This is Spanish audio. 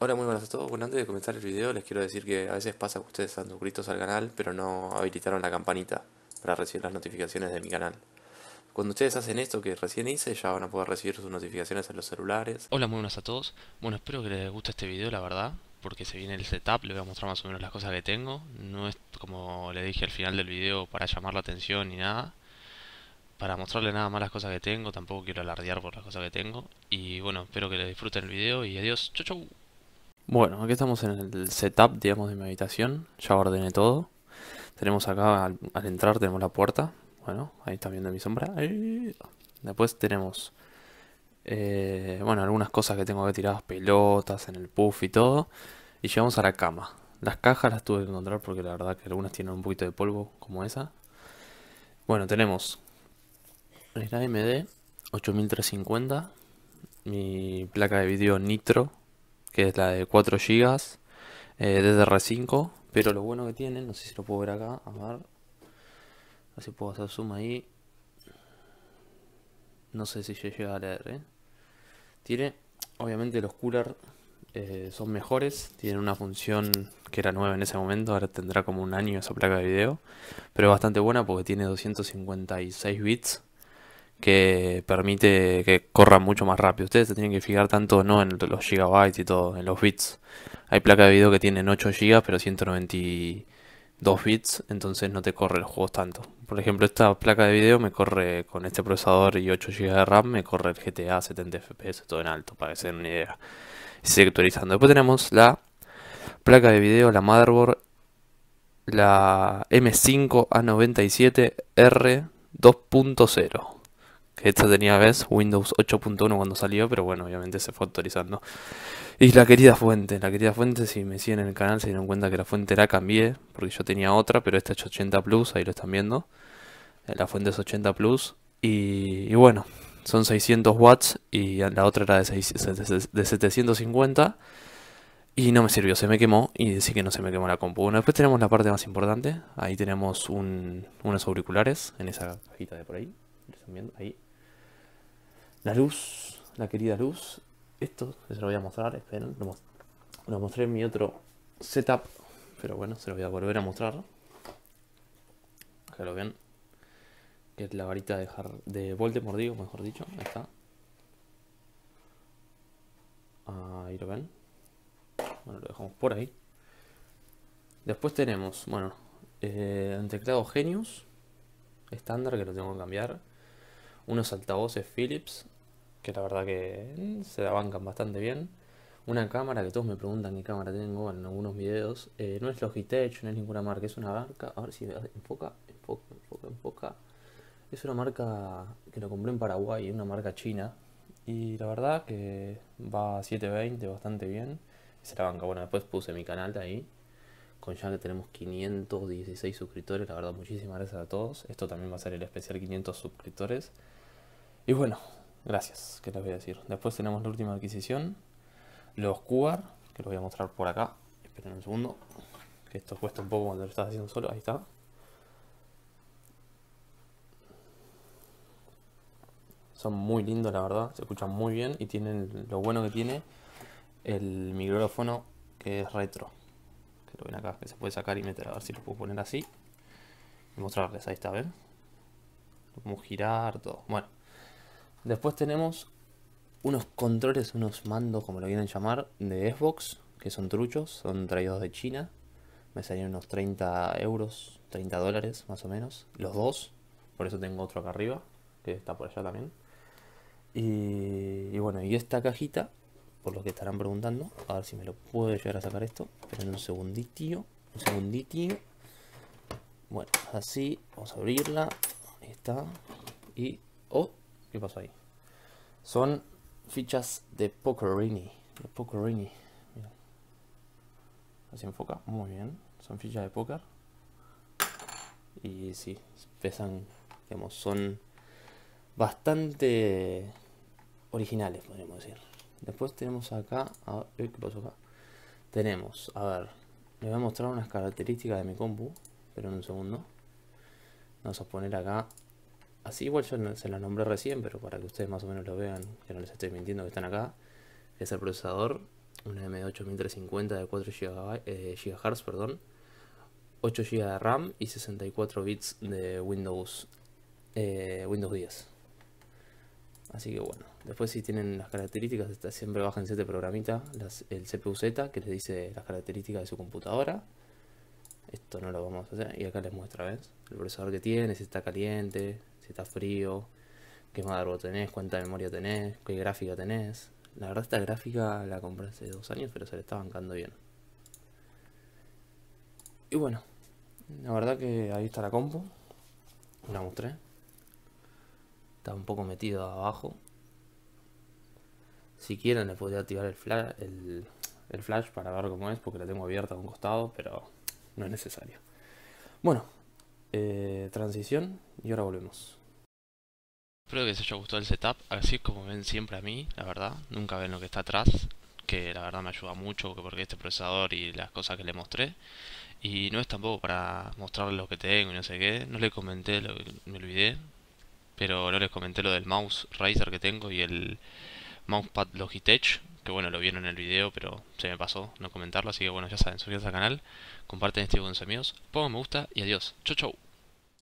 Hola, muy buenas a todos. Bueno, antes de comenzar el video les quiero decir que a veces pasa que ustedes están suscritos al canal pero no habilitaron la campanita para recibir las notificaciones de mi canal. Cuando ustedes hacen esto que recién hice ya van a poder recibir sus notificaciones en los celulares. Hola, muy buenas a todos. Bueno, espero que les guste este video, la verdad, porque se viene el setup, les voy a mostrar más o menos las cosas que tengo. No es como le dije al final del video para llamar la atención ni nada. Para mostrarle nada más las cosas que tengo, tampoco quiero alardear por las cosas que tengo. Y bueno, espero que les disfruten el video y adiós. Chau chau. Bueno, aquí estamos en el setup, digamos, de mi habitación. Ya ordené todo. Tenemos acá, al, entrar, tenemos la puerta. Bueno, ahí están viendo mi sombra. Después tenemos, eh, bueno, algunas cosas que tengo que tirar, pelotas en el puff y todo. Y llegamos a la cama. Las cajas las tuve que encontrar porque la verdad que algunas tienen un poquito de polvo, como esa. Bueno, tenemos el AMD 8350, mi placa de video Nitro que es la de 4 GB eh, desde r 5 pero lo bueno que tiene, no sé si lo puedo ver acá, a ver, así puedo hacer zoom ahí, no sé si llega a leer, eh. tiene, obviamente los cooler eh, son mejores, tienen una función que era nueva en ese momento, ahora tendrá como un año esa placa de video, pero bastante buena porque tiene 256 bits que permite que corra mucho más rápido. Ustedes se tienen que fijar tanto no en los gigabytes y todo, en los bits. Hay placas de video que tienen 8 gigas pero 192 bits, entonces no te corre los juegos tanto. Por ejemplo, esta placa de video me corre con este procesador y 8 GB de RAM, me corre el GTA 70 FPS, todo en alto, para que se den una idea. Y sigue actualizando. Después tenemos la placa de video, la motherboard, la M5A97R 2.0 esta tenía ves Windows 8.1 cuando salió, pero bueno, obviamente se fue actualizando. Y la querida fuente, la querida fuente, si me siguen en el canal se dieron cuenta que la fuente era cambié, porque yo tenía otra, pero esta es 80 Plus, ahí lo están viendo. Eh, la fuente es 80 Plus, y, bueno, son 600 watts, y la otra era de, 750. Y no me sirvió, se me quemó y sí que no se me quemó la compu. después tenemos la parte más importante. Ahí tenemos unos auriculares en esa cajita de por ahí. Ahí. La luz, la querida luz. Esto se lo voy a mostrar, esperen. Lo, mostré en mi otro setup, pero bueno, se lo voy a volver a mostrar. que lo ven. Que es la varita de, de Voldemort, digo, mejor dicho. Ahí está. Ahí lo ven. Bueno, lo dejamos por ahí. Después tenemos, bueno, eh, teclado Genius. Estándar, que lo tengo que cambiar unos altavoces Philips, que la verdad que mm, se la bancan bastante bien. Una cámara, que todos me preguntan qué cámara tengo en algunos videos. Eh, no es Logitech, no es ninguna marca, es una marca. A ver si enfoca, enfoca, enfoca, enfoca. Es una marca que lo compré en Paraguay, es una marca china. Y la verdad que va a 720 bastante bien. Se la banca. Bueno, después puse mi canal de ahí. Con ya que tenemos 516 suscriptores, la verdad, muchísimas gracias a todos. Esto también va a ser el especial 500 suscriptores. Y bueno, gracias, que les voy a decir. Después tenemos la última adquisición, los QR, que los voy a mostrar por acá. Esperen un segundo, que esto cuesta un poco cuando lo estás haciendo solo. Ahí está. Son muy lindos, la verdad, se escuchan muy bien y tienen lo bueno que tiene el micrófono que es retro. Que lo ven acá, que se puede sacar y meter, a ver si lo puedo poner así. Y mostrarles, ahí está, ¿ven? Lo girar, todo. Bueno. Después tenemos unos controles, unos mandos, como lo quieren llamar, de Xbox, que son truchos, son traídos de China. Me salieron unos 30 euros, 30 dólares más o menos, los dos. Por eso tengo otro acá arriba, que está por allá también. Y, bueno, y esta cajita, por lo que estarán preguntando, a ver si me lo puedo llegar a sacar esto. Esperen en un segundito, un segundito. Bueno, así, vamos a abrirla. Ahí está. Y, oh, ¿Qué pasó ahí? Son fichas de Pokerini. De Pokerini. Así enfoca. Muy bien. Son fichas de Poker Y sí, pesan, digamos, son bastante originales, podríamos decir. Después tenemos acá, eh, ¿qué pasó acá? Tenemos, a ver, les voy a mostrar unas características de mi combo pero en un segundo. Vamos a poner acá así igual yo se la nombré recién, pero para que ustedes más o menos lo vean, que no les estoy mintiendo que están acá, es el procesador, un M8350 de 4 GHz, eh, perdón, 8 GB de RAM y 64 bits de Windows, eh, Windows 10. Así que bueno, después si tienen las características, siempre bájense este programita, el CPU-Z, que les dice las características de su computadora. Esto no lo vamos a hacer, y acá les muestra, ¿ves? El procesador que tiene, si está caliente, está frío, qué motherboard tenés, cuánta memoria tenés, qué gráfica tenés. La verdad esta gráfica la compré hace dos años, pero se le está bancando bien. Y bueno, la verdad que ahí está la compo, La mostré. Está un poco metido abajo. Si quieren le podría activar el flash, para ver cómo es, porque la tengo abierta a un costado, pero no es necesario. Bueno, eh, transición y ahora volvemos. Espero que les haya gustado el setup, así es como ven siempre a mí, la verdad, nunca ven lo que está atrás, que la verdad me ayuda mucho porque este procesador y las cosas que le mostré, y no es tampoco para mostrarles lo que tengo y no sé qué, no les comenté, lo, me olvidé, pero no les comenté lo del mouse Razer que tengo y el mousepad Logitech, que bueno, lo vieron en el video, pero se me pasó no comentarlo, así que bueno, ya saben, suscríbanse al canal, comparten este video con sus amigos, pongan me gusta y adiós, chau chau.